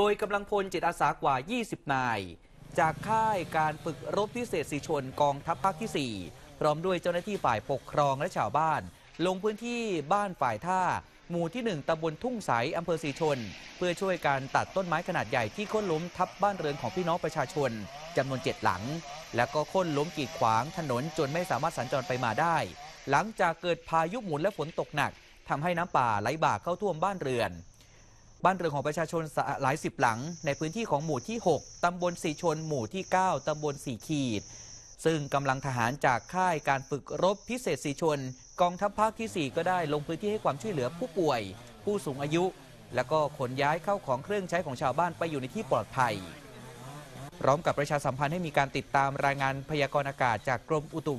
โดยกำลังพลจิตอาสากว่า 20 นาย จากค่ายการฝึกรบพิเศษสีชนกองทัพภาคที่ 4 พร้อมด้วยเจ้าหน้าที่ฝ่ายปกครองและชาวบ้าน ลงพื้นที่บ้านฝ่ายท่าหมู่ที่ 1ตำบลทุ่งใสอำเภอสีชน เพื่อช่วยการตัดต้นไม้ขนาดใหญ่ที่โค่นล้มทับบ้านเรือนของพี่น้องประชาชนจำนวน 7 หลัง และก็โค่นล้มกีดขวางถนนจนไม่สามารถสัญจรไปมาได้ หลังจากเกิดพายุหมุนและฝนตกหนักทำให้น้ำป่าไหลบ่าเข้าท่วมบ้านเรือนบ้านเรือนของประชาชนหลายสิบหลัง ในพื้นที่ของหมู่ที่ 6 ตำบลสีชน หมู่ที่ 9 ตำบลสีขีด ซึ่งกำลังทหารจากค่ายการฝึกรบพิเศษสีชน กองทัพภาคที่ 4 ก็ได้ลงพื้นที่ให้ความช่วยเหลือผู้ป่วย ผู้สูงอายุ และก็ขนย้ายเข้าของเครื่องใช้ของชาวบ้านไปอยู่ในที่ปลอดภัย พร้อมกับประชาสัมพันธ์ให้มีการติดตามรายงานพยากรณ์อากาศจากกรมอุตุ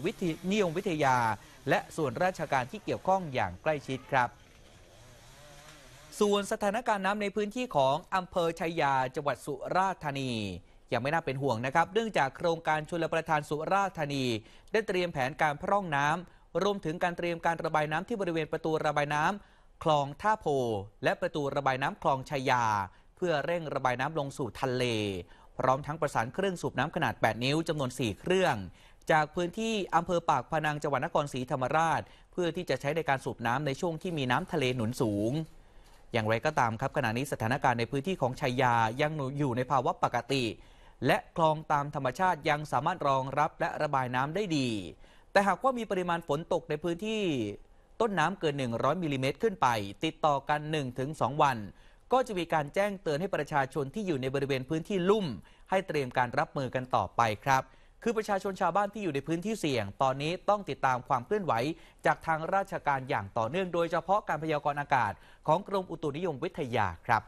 นิยมวิทยา และส่วนราชการที่เกี่ยวข้องอย่างใกล้ชิดครับส่วนสถานการณ์น้ำในพื้นที่ของอำเภอชัยยาจังหวัดสุราษฎร์ธานี ยังไม่น่าเป็นห่วงนะครับเนื่องจากโครงการชลประทานสุราษฎร์ธานี ได้เตรียมแผนการพร่องน้ำรวมถึงการเตรียมการระบายน้ำที่บริเวณประตูระบายน้ำคลองท่าโพ และประตูระบายน้ำคลองชัยยา เพื่อเร่งระบายน้ำลงสู่ทะเล พร้อมทั้งประสานเครื่องสูบน้ำขนาด 8 นิ้วจำนวน4เครื่องจากพื้นที่อำเภอปากพนังจังหวัดนครศรีธรรมราช เพื่อที่จะใช้ในการสูบน้ำในช่วงที่มีน้ำทะเลหนุนสูงอย่างไรก็ตามครับขณะนี้สถานการณ์ในพื้นที่ของชัยยายังอยู่ในภาวะปกติ และคลองตามธรรมชาติยังสามารถรองรับและระบายน้ำได้ดี แต่หากว่ามีปริมาณฝนตกในพื้นที่ต้นน้ำเกิน 100 มิลิเมตรขึ้นไป ติดต่อกัน 1-2 วัน ก็จะมีการแจ้งเตือนให้ประชาชนที่อยู่ในบริเวณพื้นที่ลุ่ม ให้เตรียมการรับมือกันต่อไปครับคือประชาชนชาวบ้านที่อยู่ในพื้นที่เสี่ยง ตอนนี้ต้องติดตามความเคลื่อนไหวจากทางราชการอย่างต่อเนื่อง โดยเฉพาะการพยากรณ์อากาศของกรมอุตุนิยมวิทยาครับ